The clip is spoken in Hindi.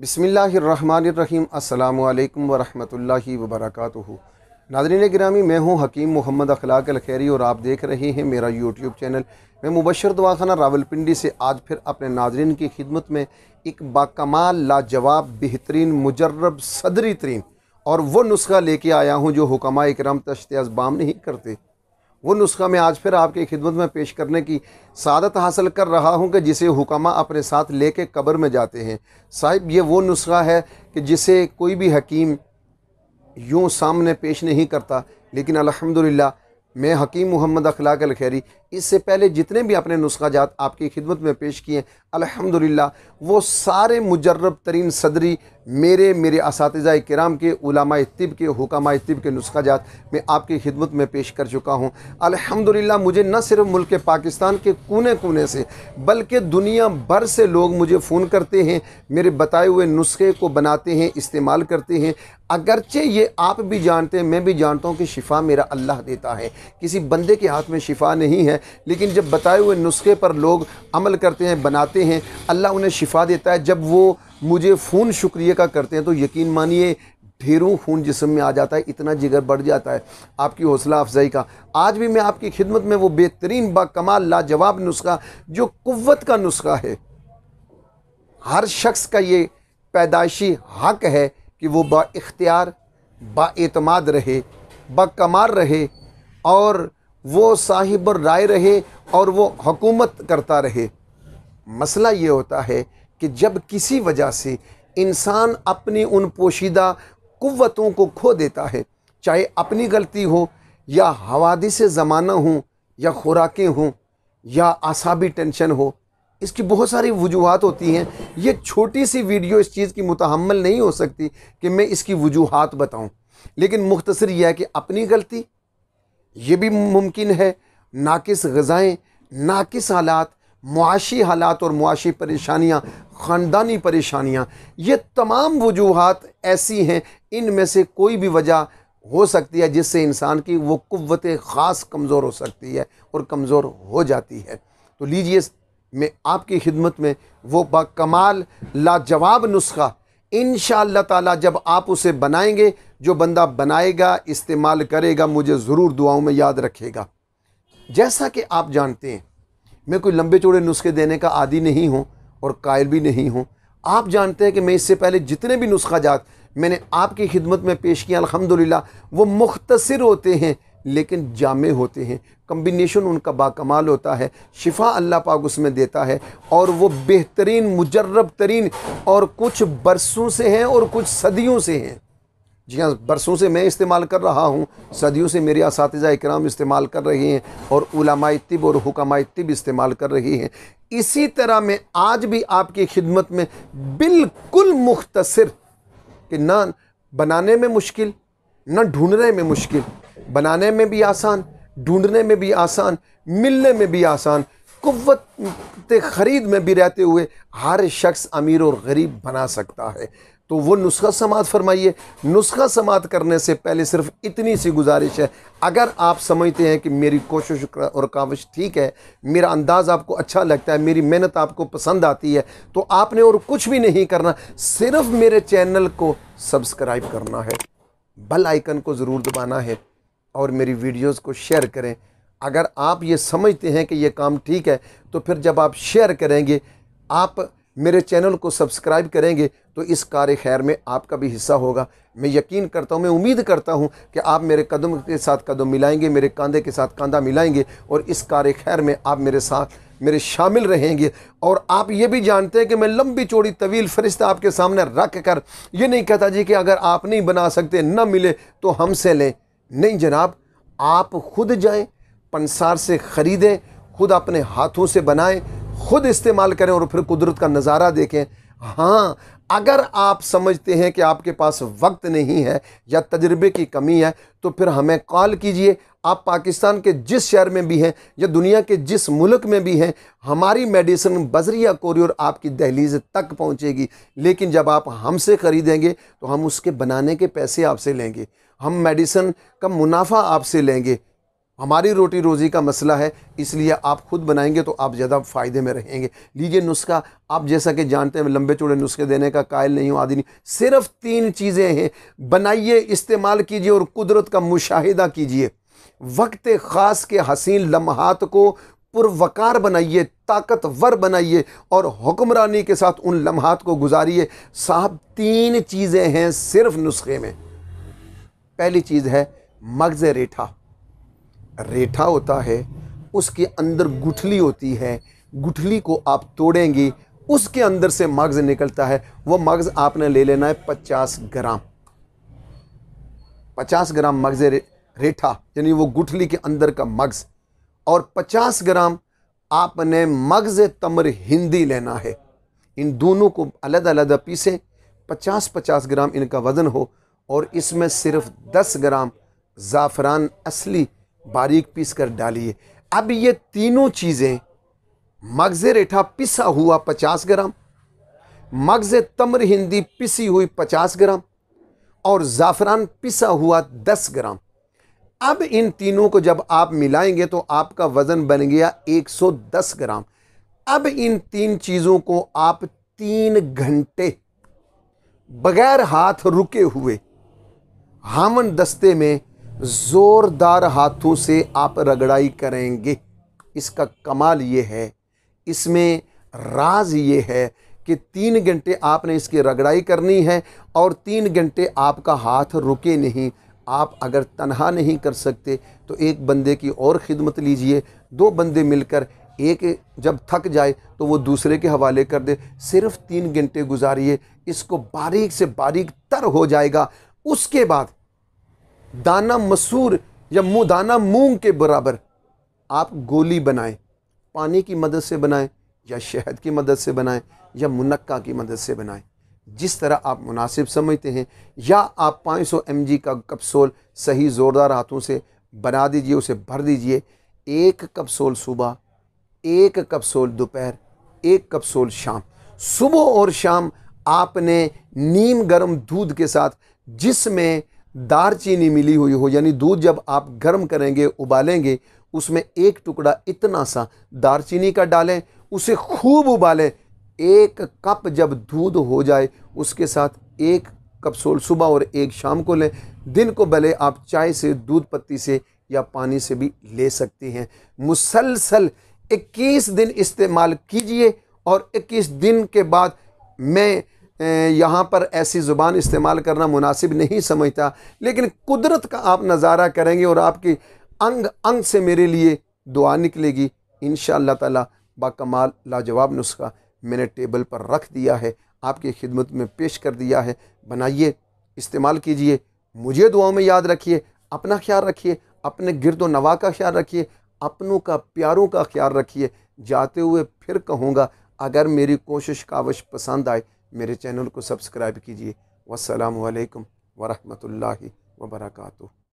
बिसमीम् अल्लाम वरहमल वबरक नादरीन ग्रामी मैं हूँ हकीम मोहम्मद अखलाक अलखैरी और आप देख रहे हैं मेरा यूट्यूब चैनल मैं मुबशर दवाखाना रावलपिंडी से आज फिर अपने नादरीन की खिदमत में एक बाकमाल लाजवाब बेहतरीन मुजरब सदरी तरीन और वह नुस्खा लेके आया हूँ जो हुक्मा इकराम तश्ते अजबाम नहीं करते वो नुस्खा मैं आज फिर आपकी खिदमत में पेश करने की सादत हासिल कर रहा हूँ कि जिसे हुक्मा अपने साथ ले कर कब्र में जाते हैं साहिब ये वो नुस्खा है कि जिसे कोई भी हकीम यूँ सामने पेश नहीं करता लेकिन अलहमदिल्ला मैं हकीम मोहम्मद अखलाक अलखैरी इससे पहले जितने भी अपने नुस्खा जात आपकी खिदमत में पेश किए हैं अलहमदिल्ला वो सारे मुजरब तरीन सदरी मेरे मेरे इस कराम के उलामा तिब के हुकामा तिब के नुस्खा जात मैं आपकी खिदमत में पेश कर चुका हूँ अलहमदिल्ला मुझे न सिर्फ मुल्क पाकिस्तान के कोने कोने से बल्कि दुनिया भर से लोग मुझे फ़ोन करते हैं मेरे बताए हुए नुस्खे को बनाते हैं इस्तेमाल करते हैं अगरचे ये आप भी जानते हैं मैं भी जानता हूँ कि शिफा मेरा अल्लाह देता है किसी बंदे के हाथ में शिफा नहीं है लेकिन जब बताए हुए नुस्खे पर लोग अमल करते हैं बनाते हैं अल्लाह उन्हें शिफा देता है जब वो मुझे फ़ोन शुक्रिया का करते हैं तो यकीन मानिए ढेरों खून जिसम में आ जाता है इतना जिगर बढ़ जाता है आपकी हौसला अफजाई का आज भी मैं आपकी खिदमत में वो बेहतरीन बाकमाल लाजवाब नुस्खा जो कुत का नुस्खा है हर शख्स का ये पैदाइशी हक है कि वो बाख्तियार बातमाद रहे बकमार रहे और वो साहिब राय रहे और वो हकूमत करता रहे मसला ये होता है कि जब किसी वजह से इंसान अपनी उन पोशीदा कुतों को खो देता है चाहे अपनी गलती हो या हवादी से ज़माना हो या खुराकें हों या आसाबी टेंशन हो इसकी बहुत सारी वजूहत होती हैं ये छोटी सी वीडियो इस चीज़ की मुतहमल नहीं हो सकती कि मैं इसकी वजूहत बताऊँ लेकिन मुख्तर यह है कि अपनी गलती ये भी मुमकिन है नाकिस गज़ाएँ नाकिस हालात मुआशी हालात और मुआशी परेशानियाँ ख़ानदानी परेशानियाँ ये तमाम वजूहत ऐसी हैं इन में से कोई भी वजह हो सकती है जिससे इंसान की वो कुत ख़ास कमज़ोर हो सकती है और कमज़ोर हो जाती है तो लीजिए में आपकी खिदमत में वो बाकमाल लाजवाब नुस्खा इन ताला जब आप उसे बनाएंगे जो बंदा बनाएगा इस्तेमाल करेगा मुझे ज़रूर दुआओं में याद रखेगा जैसा कि आप जानते हैं मैं कोई लंबे चौड़े नुस्खे देने का आदि नहीं हूँ और कायल भी नहीं हूँ आप जानते हैं कि मैं इससे पहले जितने भी नुस्खा जात मैंने आपकी खिदमत में पेश किया अलहमदिल्ला वो मुख्तसर होते हैं लेकिन जामे होते हैं कम्बिनेशन उनका बाकमाल होता है शिफा अल्लाह पाक उसमें देता है और वो बेहतरीन मुजरब तरीन और कुछ बरसों से हैं और कुछ सदियों से हैं जी हाँ बरसों से मैं इस्तेमाल कर रहा हूँ सदियों से मेरे इस कराम इस्तेमाल कर रहे हैं और उलामा तिब और हुकामा तिब इस्तेमाल कर रही हैं इसी तरह मैं आज भी आपकी खिदमत में बिल्कुल मुख्तसर कि ना बनाने में मुश्किल ना ढूंढने में मुश्किल बनाने में भी आसान ढूंढने में भी आसान मिलने में भी आसान कुत ख़रीद में भी रहते हुए हर शख्स अमीर और गरीब बना सकता है तो वो नुस्खा समात फरमाइए नुस्खा समात करने से पहले सिर्फ इतनी सी गुजारिश है अगर आप समझते हैं कि मेरी कोशिश और काविश ठीक है मेरा अंदाज़ आपको अच्छा लगता है मेरी मेहनत आपको पसंद आती है तो आपने और कुछ भी नहीं करना सिर्फ मेरे चैनल को सब्सक्राइब करना है बेल आइकन को ज़रूर दबाना है और मेरी वीडियोस को शेयर करें अगर आप ये समझते हैं कि ये काम ठीक है तो फिर जब आप शेयर करेंगे आप मेरे चैनल को सब्सक्राइब करेंगे तो इस कार्य खैर में आपका भी हिस्सा होगा मैं यकीन करता हूँ मैं उम्मीद करता हूँ कि आप मेरे कदम के साथ कदम मिलाएंगे मेरे कंधे के साथ कंधा मिलाएंगे और इस कार्य खैर में आप मेरे साथ मेरे शामिल रहेंगे और आप ये भी जानते हैं कि मैं लंबी चौड़ी तवील फरिश्त आपके सामने रख कर ये नहीं कहता जी कि अगर आप नहीं बना सकते न मिले तो हमसे लें नहीं जनाब आप खुद जाएं पंसार से ख़रीदें खुद अपने हाथों से बनाएं खुद इस्तेमाल करें और फिर कुदरत का नज़ारा देखें हाँ अगर आप समझते हैं कि आपके पास वक्त नहीं है या तजर्बे की कमी है तो फिर हमें कॉल कीजिए आप पाकिस्तान के जिस शहर में भी हैं या दुनिया के जिस मुल्क में भी हैं हमारी मेडिसिन बजरिया कोरियर आपकी दहलीज तक पहुंचेगी लेकिन जब आप हमसे ख़रीदेंगे तो हम उसके बनाने के पैसे आपसे लेंगे हम मेडिसिन का मुनाफा आपसे लेंगे हमारी रोटी रोज़ी का मसला है इसलिए आप खुद बनाएंगे तो आप ज़्यादा फ़ायदे में रहेंगे लीजिए नुस्खा आप जैसा कि जानते हैं लंबे चौड़े नुस्खे देने का कायल नहीं हूँ आदि नहीं सिर्फ तीन चीज़ें हैं बनाइए इस्तेमाल कीजिए और कुदरत का मुशाहिदा कीजिए वक्त ख़ास के हसीन लम्हात को पुरवकार बनाइए ताकतवर बनाइए और हुक्मरानी के साथ उन लम्हात को गुजारिए साहब तीन चीज़ें हैं सिर्फ नुस्खे में पहली चीज़ है मगज़ रेठा रेठा होता है उसके अंदर गुठली होती है गुठली को आप तोड़ेंगी उसके अंदर से मगज़ निकलता है वो मगज़ आपने ले लेना है पचास ग्राम पचास ग्राम मगज़ रेठा यानी वो गुठली के अंदर का मग्ज़ और 50 ग्राम आपने मगज़ तमर हिंदी लेना है इन दोनों को अलग अलग पीसें 50-50 ग्राम इनका वज़न हो और इसमें सिर्फ 10 ग्राम ज़ाफ़रान असली बारीक पीस कर डालिए अब ये तीनों चीज़ें मगज़ रेठा पिसा हुआ 50 ग्राम मगज़ तमर हिंदी पिसी हुई 50 ग्राम और ज़ाफ़रान पिसा हुआ 10 ग्राम अब इन तीनों को जब आप मिलाएंगे तो आपका वज़न बन गया 110 ग्राम अब इन तीन चीज़ों को आप तीन घंटे बगैर हाथ रुके हुए हामन दस्ते में ज़ोरदार हाथों से आप रगड़ाई करेंगे इसका कमाल ये है इसमें राज ये है कि तीन घंटे आपने इसकी रगड़ाई करनी है और तीन घंटे आपका हाथ रुके नहीं आप अगर तनहा नहीं कर सकते तो एक बंदे की और ख़िदमत लीजिए दो बंदे मिलकर एक जब थक जाए तो वो दूसरे के हवाले कर दे सिर्फ तीन घंटे गुजारिए इसको बारीक से बारीक तर हो जाएगा उसके बाद दाना मसूर या मुँह दाना मूँग के बराबर आप गोली बनाएं पानी की मदद से बनाएं या शहद की मदद से बनाएं या मुनक्का की मदद से बनाएं जिस तरह आप मुनासिब समझते हैं या आप 500 सौ का कपसोल सही ज़ोरदार हाथों से बना दीजिए उसे भर दीजिए एक कपसोल सुबह एक कपसोल दोपहर एक कपसोल शाम सुबह और शाम आपने नीम गर्म दूध के साथ जिसमें दार चीनी मिली हुई हो यानी दूध जब आप गर्म करेंगे उबालेंगे उसमें एक टुकड़ा इतना सा दार चीनी का डालें उसे खूब उबालें एक कप जब दूध हो जाए उसके साथ एक सोल सुबह और एक शाम को लें दिन को भले आप चाय से दूध पत्ती से या पानी से भी ले सकती हैं मुसलसल 21 दिन इस्तेमाल कीजिए और 21 दिन के बाद मैं यहाँ पर ऐसी ज़ुबान इस्तेमाल करना मुनासिब नहीं समझता लेकिन कुदरत का आप नज़ारा करेंगे और आपके अंग अंग से मेरे लिए दुआ निकलेगी इन ताला कमाल लाजवाब नुस्खा मैंने टेबल पर रख दिया है आपकी खिदमत में पेश कर दिया है बनाइए इस्तेमाल कीजिए मुझे दुआओं में याद रखिए अपना ख्याल रखिए अपने गिरद नवा का ख्याल रखिए अपनों का प्यारों का ख्याल रखिए जाते हुए फिर कहूँगा अगर मेरी कोशिश कावश पसंद आए मेरे चैनल को सब्सक्राइब कीजिए वालकम वरहमल वर्का